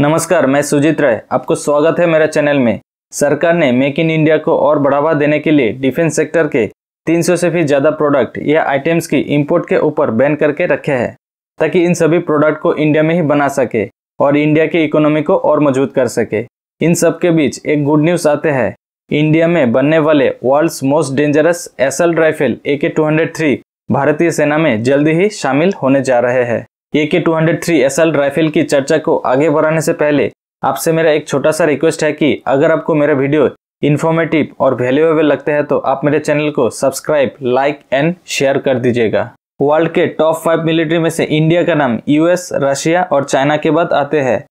नमस्कार मैं सुजीत राय आपको स्वागत है मेरे चैनल में सरकार ने मेक इन इंडिया को और बढ़ावा देने के लिए डिफेंस सेक्टर के 300 से भी ज़्यादा प्रोडक्ट या आइटम्स की इंपोर्ट के ऊपर बैन करके रखे हैं ताकि इन सभी प्रोडक्ट को इंडिया में ही बना सके और इंडिया की इकोनॉमी को और मजबूत कर सके इन सब के बीच एक गुड न्यूज़ आते हैं इंडिया में बनने वाले world's most dangerous assault rifle A K भारतीय सेना में जल्दी ही शामिल होने जा रहे हैं ए के टू हंड्रेड राइफल की चर्चा को आगे बढ़ाने से पहले आपसे मेरा एक छोटा सा रिक्वेस्ट है कि अगर आपको मेरा वीडियो इन्फॉर्मेटिव और वैल्यूएबल लगता है तो आप मेरे चैनल को सब्सक्राइब लाइक एंड शेयर कर दीजिएगा वर्ल्ड के टॉप फाइव मिलिट्री में से इंडिया का नाम यूएस रशिया और चाइना के बाद आते हैं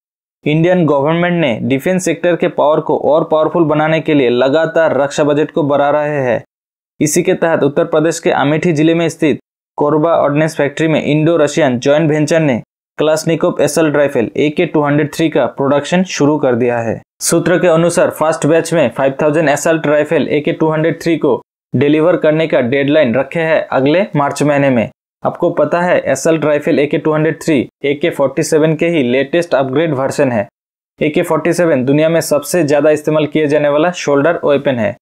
इंडियन गवर्नमेंट ने डिफेंस सेक्टर के पावर को और पावरफुल बनाने के लिए लगातार रक्षा बजट को बढ़ा रहे हैं इसी के तहत उत्तर प्रदेश के अमेठी जिले में स्थित कोरबा ऑर्डिनेंस फैक्ट्री में इंडो रशियन ज्वाइंट वेंचर ने Kalashnikov L rifle A K two का प्रोडक्शन शुरू कर दिया है सूत्र के अनुसार फर्स्ट बैच में 5000 assault rifle A K to को डिलीवर करने का डेडलाइन रखे है अगले मार्च महीने में आपको पता है assault rifle A K to A K forty के ही लेटेस्ट अपग्रेड वर्सन है ए के फोर्टी दुनिया में सबसे ज़्यादा इस्तेमाल किए जाने वाला शोल्डर वेपन है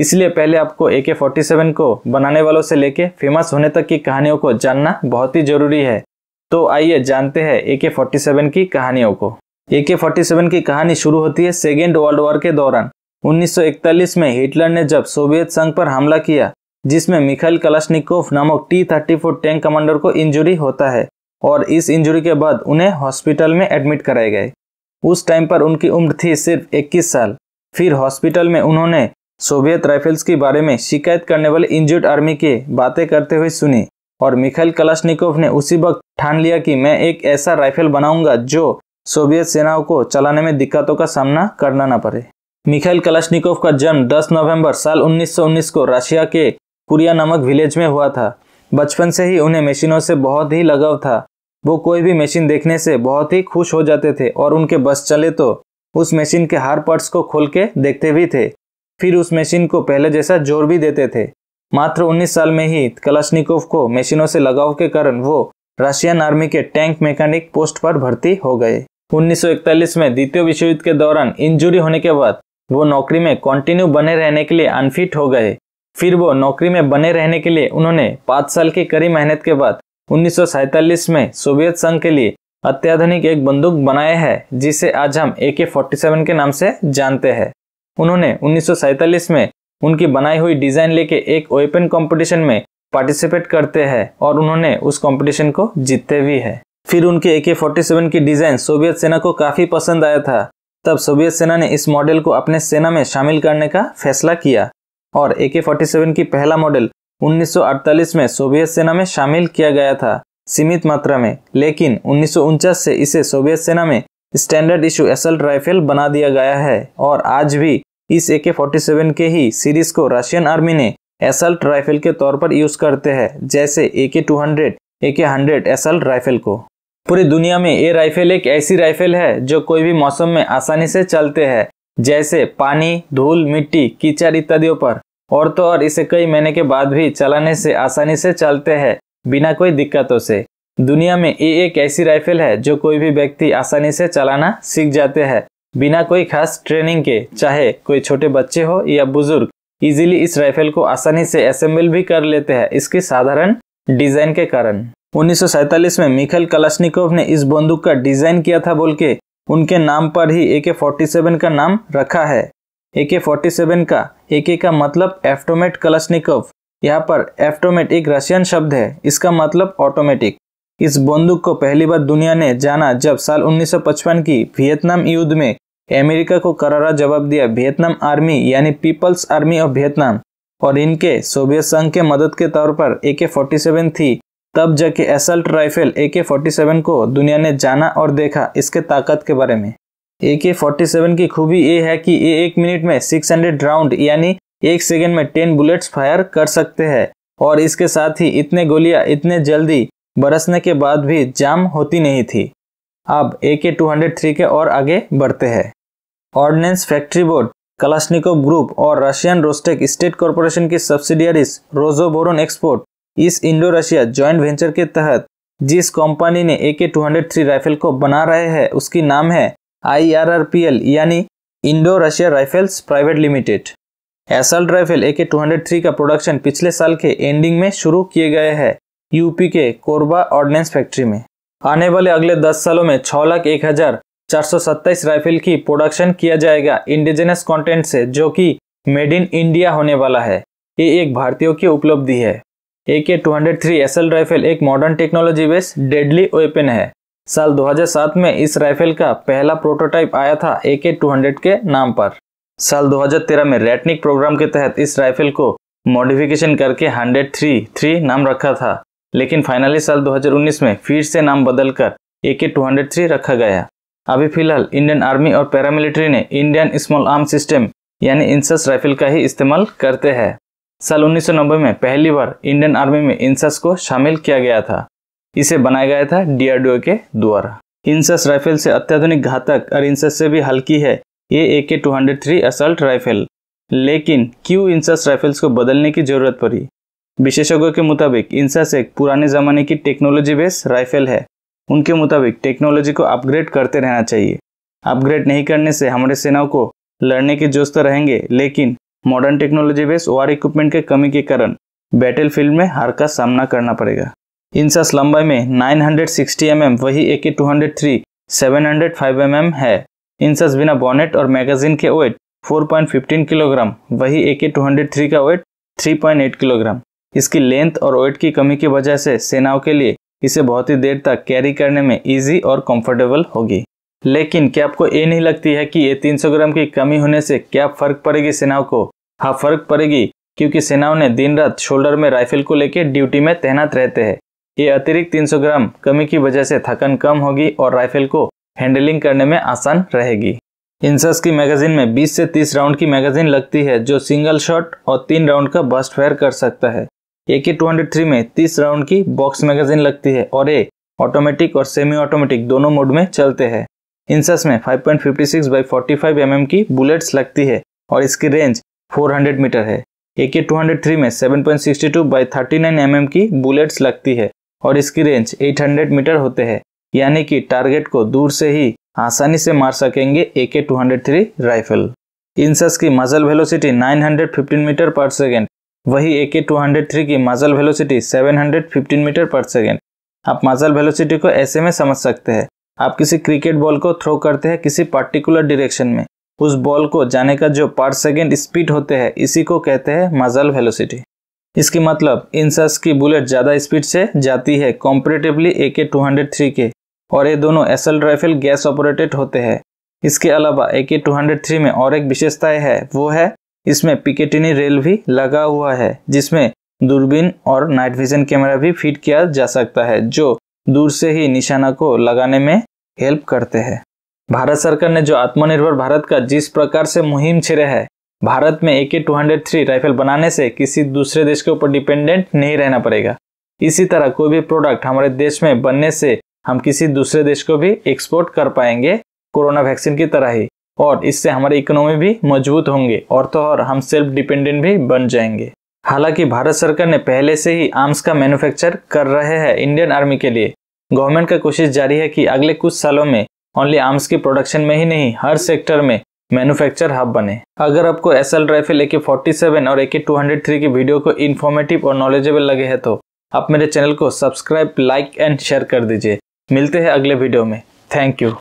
इसलिए पहले आपको ए के फोर्टी सेवन को बनाने वालों से लेके फेमस होने तक की कहानियों को जानना बहुत ही जरूरी है तो आइए जानते हैं ए के फोर्टी सेवन की कहानियों को ए के फोर्टी सेवन की कहानी शुरू होती है सेकेंड वर्ल्ड वॉर के दौरान 1941 में हिटलर ने जब सोवियत संघ पर हमला किया जिसमें मिखाइल कलाशनिकोव नामक T thirty four tank commander को इंजुरी होता है और इस इंजुरी के बाद उन्हें हॉस्पिटल में एडमिट कराए गए उस टाइम पर उनकी उम्र थी सिर्फ 21 साल फिर हॉस्पिटल में उन्होंने सोवियत राइफल्स के बारे में शिकायत करने वाले इंजर्ड आर्मी के बातें करते हुए सुनी और मिखाइल कलाशनिकोव ने उसी वक्त ठान लिया कि मैं एक ऐसा राइफल बनाऊंगा जो सोवियत सेनाओं को चलाने में दिक्कतों का सामना करना न पड़े मिखाइल कलाशनिकोव का जन्म 10 नवंबर साल 1919 को रशिया के कुरिया नामक विलेज में हुआ था बचपन से ही उन्हें मशीनों से बहुत ही लगाव था वो कोई भी मशीन देखने से बहुत ही खुश हो जाते थे और उनके बस चले तो उस मशीन के हर पार्ट्स को खोल के देखते भी थे फिर उस मशीन को पहले जैसा जोर भी देते थे मात्र 19 साल में ही कलाशनिकोव को मशीनों से लगाव के कारण वो रशियन आर्मी के टैंक मैकेनिक पोस्ट पर भर्ती हो गए 1941 में द्वितीय विश्व युद्ध के दौरान इंजुरी होने के बाद वो नौकरी में कंटिन्यू बने रहने के लिए अनफिट हो गए फिर वो नौकरी में बने रहने के लिए उन्होंने पाँच साल की कड़ी मेहनत के बाद उन्नीस में सोवियत संघ के लिए अत्याधुनिक एक बंदूक बनाया है जिसे आज हम ए के फोर्टी के नाम से जानते हैं उन्होंने उन्नीस में उनकी बनाई हुई डिजाइन लेके एक ओपन कंपटीशन में पार्टिसिपेट करते हैं और उन्होंने उस कंपटीशन को जीतते भी है फिर उनके ए के फोर्टी सेवन की डिजाइन सोवियत सेना को काफी पसंद आया था तब सोवियत सेना ने इस मॉडल को अपने सेना में शामिल करने का फैसला किया और ए के फोर्टी सेवन की पहला मॉडल 1948 में सोवियत सेना में शामिल किया गया था सीमित मात्रा में लेकिन उन्नीस से इसे सोवियत सेना में स्टैंडर्ड इशू एसल्ट राइफल बना दिया गया है और आज भी इस ए के फोर्टी सेवन के ही सीरीज को रशियन आर्मी ने एसल्ट राइफल के तौर पर यूज करते हैं जैसे ए के टू हंड्रेड ए के हंड्रेड एसल्ट राइफल को पूरी दुनिया में ये राइफल एक ऐसी राइफल है जो कोई भी मौसम में आसानी से चलते हैं जैसे पानी धूल मिट्टी कीचड़ इत्यादियों पर और तो और इसे कई महीने के बाद भी चलाने से आसानी से चलते हैं बिना कोई दिक्कतों से दुनिया में ये एक ऐसी राइफल है जो कोई भी व्यक्ति आसानी से चलाना सीख जाते हैं बिना कोई खास ट्रेनिंग के चाहे कोई छोटे बच्चे हो या बुजुर्ग इजीली इस राइफल को आसानी से असेंबल भी कर लेते हैं इसके साधारण डिजाइन के कारण उन्नीस में मिखल कलाशनिकोव ने इस बंदूक का डिजाइन किया था बोल के उनके नाम पर ही ए के का नाम रखा है ए के का ए का मतलब एफ्टोमेट कलाशनिकोव यहाँ पर एफ्टोमेट एक रशियन शब्द है इसका मतलब ऑटोमेटिक इस बंदूक को पहली बार दुनिया ने जाना जब साल 1955 की वियतनाम युद्ध में अमेरिका को करारा जवाब दिया वियतनाम आर्मी यानी पीपल्स आर्मी ऑफ वियतनाम और इनके सोवियत संघ के मदद के तौर पर ए के फोर्टी सेवन थी तब जाके assault rifle A K forty seven को दुनिया ने जाना और देखा इसके ताकत के बारे में ए के फोर्टी सेवन की खूबी ये है कि ये एक मिनट में सिक्स हंड्रेड राउंड यानी एक सेकेंड में टेन बुलेट्स फायर कर सकते हैं और इसके साथ ही इतने गोलियां इतने जल्दी बरसने के बाद भी जाम होती नहीं थी अब ए के टू हंड्रेड थ्री के और आगे बढ़ते हैं ordnance factory board Kalashnikov group और रशियन रोस्टेक स्टेट कॉरपोरेशन की सब्सिडियरीज रोजोबोरोन एक्सपोर्ट इस इंडो रशिया ज्वाइंट वेंचर के तहत जिस कंपनी ने ए के टू राइफल को बना रहे हैं उसकी नाम है I R R P L यानी Indo Russia rifles private limited assault rifle A K two का प्रोडक्शन पिछले साल के एंडिंग में शुरू किए गए हैं यूपी के कोरबा ऑर्डिनेंस फैक्ट्री में आने वाले अगले 10 सालों में छः लाख एक हजार 427 राइफल की प्रोडक्शन किया जाएगा इंडिजिनस कंटेंट से जो कि मेड इन इंडिया होने वाला है ये एक भारतीयों की उपलब्धि है A K two hundred rifle एक modern technology based deadly weapon है साल 2007 में इस राइफल का पहला प्रोटोटाइप आया था ए के टू के नाम पर साल 2013 में रेटनिक प्रोग्राम के तहत इस राइफल को मॉडिफिकेशन करके हंड्रेड थ्री नाम रखा था लेकिन फाइनली साल 2019 में फिर से नाम बदलकर ए के टू रखा गया अभी फिलहाल इंडियन आर्मी और पैरामिलिट्री ने इंडियन स्मॉल आर्म सिस्टम यानी इंसस राइफल का ही इस्तेमाल करते हैं साल उन्नीस में पहली बार इंडियन आर्मी में इंसस को शामिल किया गया था इसे बनाया गया था डीआरडीओ के द्वारा इंसस राइफल से अत्याधुनिक घातक और इंसस से भी हल्की है ये A K two hundred three assault rifle लेकिन क्यों इंसस राइफल्स को बदलने की जरूरत पड़ी विशेषज्ञों के मुताबिक इंसस एक पुराने जमाने की टेक्नोलॉजी बेस्ड राइफल है उनके मुताबिक टेक्नोलॉजी को अपग्रेड करते रहना चाहिए अपग्रेड नहीं करने से हमारे सेनाओं को लड़ने के जोश तो रहेंगे लेकिन modern technology based war equipment के कमी के कारण बैटल फील्ड में हार का सामना करना पड़ेगा इंसास लंबाई में 960 हंड्रेड mm, वही A K two hundred three seven hundred five M है इंसास बिना बॉनेट और मैगजीन के वेट 4.15 किलोग्राम वही A K two hundred three का वेट 3.8 किलोग्राम इसकी लेंथ और वेट की कमी की वजह से सेनाओं के लिए इसे बहुत ही देर तक कैरी करने में ईजी और कंफर्टेबल होगी लेकिन क्या आपको ये नहीं लगती है कि ये 300 ग्राम की कमी होने से क्या फर्क पड़ेगी सेनाओं को हाँ फर्क पड़ेगी क्योंकि सेनाओं ने दिन रात शोल्डर में राइफल को लेकर ड्यूटी में तैनात रहते हैं ये अतिरिक्त 300 ग्राम कमी की वजह से थकन कम होगी और राइफल को हैंडलिंग करने में आसान रहेगी इंसस की मैगजीन में 20 से 30 राउंड की मैगजीन लगती है जो सिंगल शॉट और तीन राउंड का बस्ट फायर कर सकता है ए के थ्री में 30 राउंड की बॉक्स मैगजीन लगती है और ये ऑटोमेटिक और सेमी ऑटोमेटिक दोनों मोड में चलते हैं इंसस में 5.56 पॉइंट फिफ्टी mm की बुलेट्स लगती है और इसकी रेंज 400 मीटर है ए के टू में 7.62 point sixty two by mm की बुलेट्स लगती है और इसकी रेंज 800 मीटर होते हैं यानी कि टारगेट को दूर से ही आसानी से मार सकेंगे ए के टू राइफल इंसस की muzzle velocity 915 metre per second वही A K two hundred three की muzzle velocity seven hundred fifteen metre per second आप मजल वेलोसिटी को ऐसे में समझ सकते हैं आप किसी क्रिकेट बॉल को थ्रो करते हैं किसी पर्टिकुलर डिरेक्शन में उस बॉल को जाने का जो पर सेकेंड स्पीड होते हैं इसी को कहते हैं मजल वेलोसिटी इसकी मतलब इंसस की बुलेट ज़्यादा स्पीड से जाती है कॉम्परेटिवली ए के टू हंड्रेड थ्री के और ये दोनों एसल राइफल गैस ऑपरेटेड होते हैं इसके अलावा ए के टू हंड्रेड थ्री में और एक विशेषताएँ है वो है इसमें पिकेटिनी रेल भी लगा हुआ है जिसमें दूरबीन और नाइट विजन कैमरा भी फिट किया जा सकता है जो दूर से ही निशाना को लगाने में हेल्प करते हैं भारत सरकार ने जो आत्मनिर्भर भारत का जिस प्रकार से मुहिम छिड़े है भारत में ए K two hundred three rifle बनाने से किसी दूसरे देश के ऊपर डिपेंडेंट नहीं रहना पड़ेगा इसी तरह कोई भी प्रोडक्ट हमारे देश में बनने से हम किसी दूसरे देश को भी एक्सपोर्ट कर पाएंगे कोरोना वैक्सीन की तरह ही और इससे हमारी इकोनॉमी भी मजबूत होंगे और तो और हम सेल्फ डिपेंडेंट भी बन जाएंगे हालांकि भारत सरकार ने पहले से ही आर्म्स का मैन्युफैक्चर कर रहे हैं इंडियन आर्मी के लिए गवर्नमेंट का कोशिश जारी है कि अगले कुछ सालों में ओनली आर्म्स की प्रोडक्शन में ही नहीं हर सेक्टर में मैन्युफैक्चर हब बने अगर आपको S L rifle A K forty seven और A K two hundred three की वीडियो को इन्फॉर्मेटिव और नॉलेजेबल लगे हैं तो आप मेरे चैनल को सब्सक्राइब लाइक एंड शेयर कर दीजिए मिलते हैं अगले वीडियो में थैंक यू